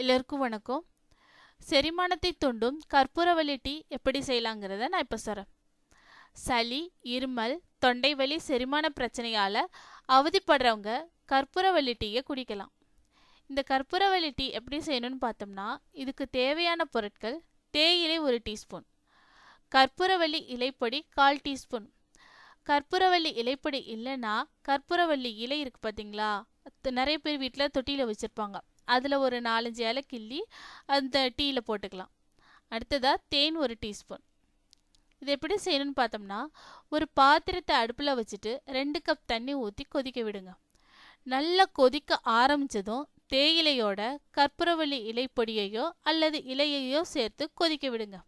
எல்லோருக்கும் வணக்கம் செரிமானத்தை தூண்டும் கற்பூரவல்லி டீ எப்படி செய்யலாங்கிறத நான் இப்போ சொல்கிறேன் சளி இருமல் தொண்டை வலி செரிமான பிரச்சனையால் அவதிப்படுறவங்க கற்பூரவல்லி டீயை குடிக்கலாம் இந்த கற்பூரவல்லி டீ எப்படி செய்யணும்னு பார்த்தோம்னா இதுக்கு தேவையான பொருட்கள் தேயிலை ஒரு டீஸ்பூன் வலி இலைப்பொடி கால் டீஸ்பூன் கற்பூரவள்ளி இலைப்பொடி இல்லைன்னா கற்பூரவள்ளி இலை இருக்குது பார்த்தீங்களா நிறைய பேர் வீட்டில் தொட்டியில் வச்சுருப்பாங்க அதில் ஒரு நாலஞ்சு இலை கிள்ளி அந்த டீயில் போட்டுக்கலாம் அடுத்ததாக தேன் ஒரு டீஸ்பூன் இது எப்படி செய்யணும்னு பார்த்தோம்னா ஒரு பாத்திரத்தை அடுப்பில் வச்சுட்டு ரெண்டு கப் தண்ணி ஊற்றி கொதிக்க விடுங்க நல்லா கொதிக்க ஆரம்பித்ததும் தேயிலையோட கற்பூரவள்ளி இலைப்பொடியையோ அல்லது இலையையோ சேர்த்து கொதிக்க விடுங்க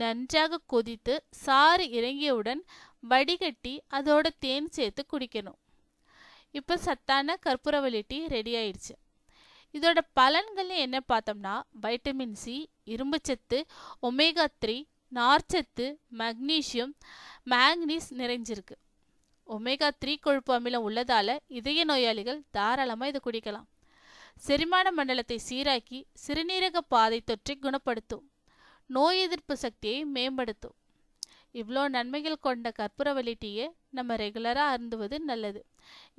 நன்றாக கொதித்து சாறு இறங்கியவுடன் வடிகட்டி அதோட தேன் சேர்த்து குடிக்கணும் இப்போ சத்தான கற்பூரவள்ளி டீ ரெடி ஆயிடுச்சு இதோட பலன்கள் என்ன பார்த்தோம்னா வைட்டமின் சி இரும்புச்சத்து ஒமேகா த்ரீ நார்ச்சத்து மக்னீஷியம் மேங்னீஸ் நிறைஞ்சிருக்கு ஒமேகா த்ரீ கொழுப்பு அமிலம் உள்ளதால் இதய நோயாளிகள் தாராளமாக இதை குடிக்கலாம் செரிமான மண்டலத்தை சீராக்கி சிறுநீரக பாதை தொற்றை குணப்படுத்தும் நோய் எதிர்ப்பு சக்தியை மேம்படுத்தும் இவ்வளோ நன்மைகள் கொண்ட கற்பூரவள்ளி டீயை நம்ம ரெகுலராக அருந்துவது நல்லது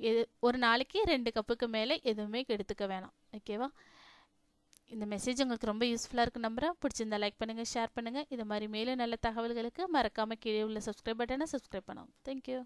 எது ஒரு நாளைக்கு ரெண்டு கப்புக்கு மேலே எதுவுமே எடுத்துக்க வேணாம் ஓகேவா இந்த மெசேஜ் உங்களுக்கு ரொம்ப யூஸ்ஃபுல்லாக இருக்கு நம்புகிறேன் பிடிச்சிருந்தா லைக் பண்ணுங்கள் ஷேர் பண்ணுங்கள் இது மாதிரி மேலும் நல்ல தகவல்களுக்கு மறக்காமல் கீழே உள்ள சப்ஸ்கிரைப் பட்டனை சப்ஸ்கிரைப் பண்ணுவோம் தேங்க்யூ